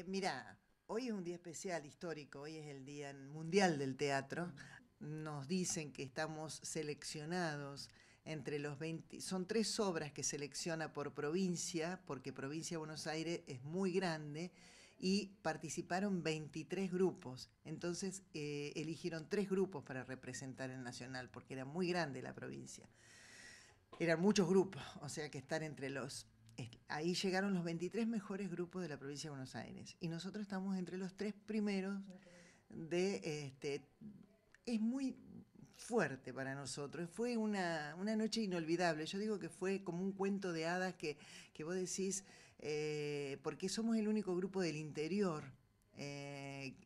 Eh, mira, hoy es un día especial, histórico, hoy es el Día Mundial del Teatro. Nos dicen que estamos seleccionados entre los 20, son tres obras que selecciona por provincia, porque provincia de Buenos Aires es muy grande, y participaron 23 grupos. Entonces eh, eligieron tres grupos para representar el Nacional, porque era muy grande la provincia. Eran muchos grupos, o sea que estar entre los ahí llegaron los 23 mejores grupos de la provincia de Buenos Aires y nosotros estamos entre los tres primeros de este es muy fuerte para nosotros. Fue una, noche inolvidable. Yo digo que fue como un cuento de hadas que, vos decís, eh, porque somos el único grupo del interior eh, eh,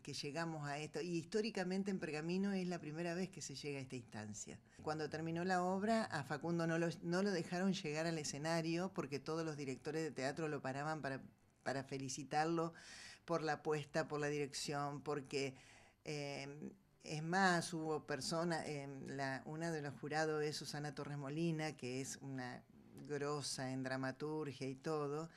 que, llegamos a esto. Y históricamente en Pergamino es la primera vez que se llega a esta instancia. Cuando terminó la obra, a Facundo no lo, no lo dejaron llegar al escenario porque todos los directores de teatro lo paraban para, para felicitarlo por la apuesta, por la dirección, porque... Eh, es más, hubo personas, eh, una de los jurados es Susana Torres Molina, que es una grosa en dramaturgia y todo,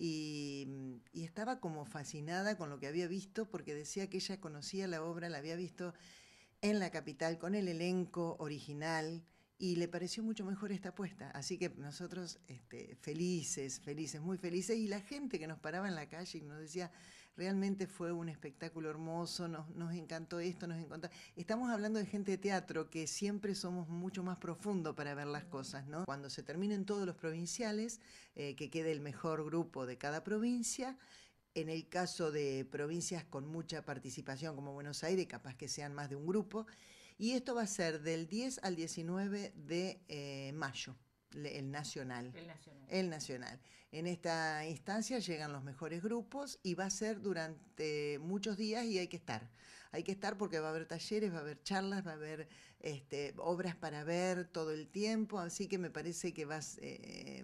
Mm, y, estaba como fascinada con lo que había visto porque decía que ella conocía la obra, la había visto en la capital con el elenco original y le pareció mucho mejor esta apuesta. Así que nosotros este, felices, felices, muy felices, y la gente que nos paraba en la calle y nos decía, realmente fue un espectáculo hermoso, nos, nos encantó esto, nos encantó... Estamos hablando de gente de teatro, que siempre somos mucho más profundo para ver las cosas, ¿no? Cuando se terminen todos los provinciales, eh, que quede el mejor grupo de cada provincia, en el caso de provincias con mucha participación como Buenos Aires, capaz que sean más de un grupo, y esto va a ser del 10 al 19 de eh, mayo. El nacional. el nacional. El Nacional. En esta instancia llegan los mejores grupos y va a ser durante muchos días y hay que estar. Hay que estar porque va a haber talleres, va a haber charlas, va a haber este, obras para ver todo el tiempo, así que me parece que vas... Eh,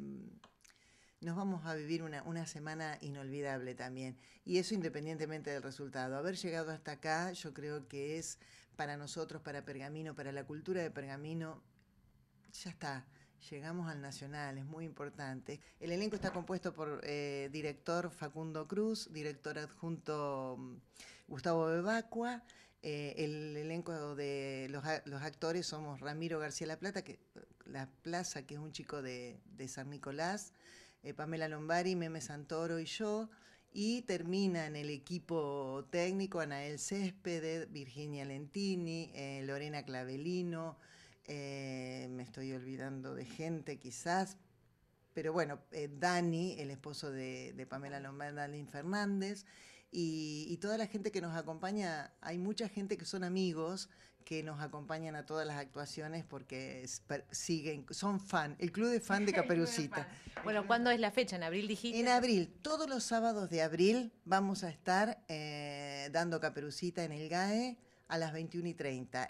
nos vamos a vivir una, semana inolvidable también. Y eso independientemente del resultado. Haber llegado hasta acá yo creo que es para nosotros, para Pergamino, para la cultura de Pergamino, ya está. Llegamos al Nacional, es muy importante. El elenco está compuesto por eh, director Facundo Cruz, director adjunto mm, Gustavo Bebacua, eh, el elenco de los, actores somos Ramiro García La Plata, que, La Plaza, que es un chico de, San Nicolás, eh, Pamela Lombari, Meme Santoro y yo y termina en el equipo técnico Anael Céspedes, Virginia Lentini, eh, Lorena Clavelino, eh, me estoy olvidando de gente quizás, pero bueno, eh, Dani, el esposo de, Pamela Pamela Lombardi Fernández, y, toda la gente que nos acompaña, hay mucha gente que son amigos que nos acompañan a todas las actuaciones porque siguen, son fan, el club de fan de Caperucita. Bueno, ¿cuándo es la fecha? ¿En abril dijiste? En abril, todos los sábados de abril vamos a estar eh, dando Caperucita en el GAE a las 21 y 30.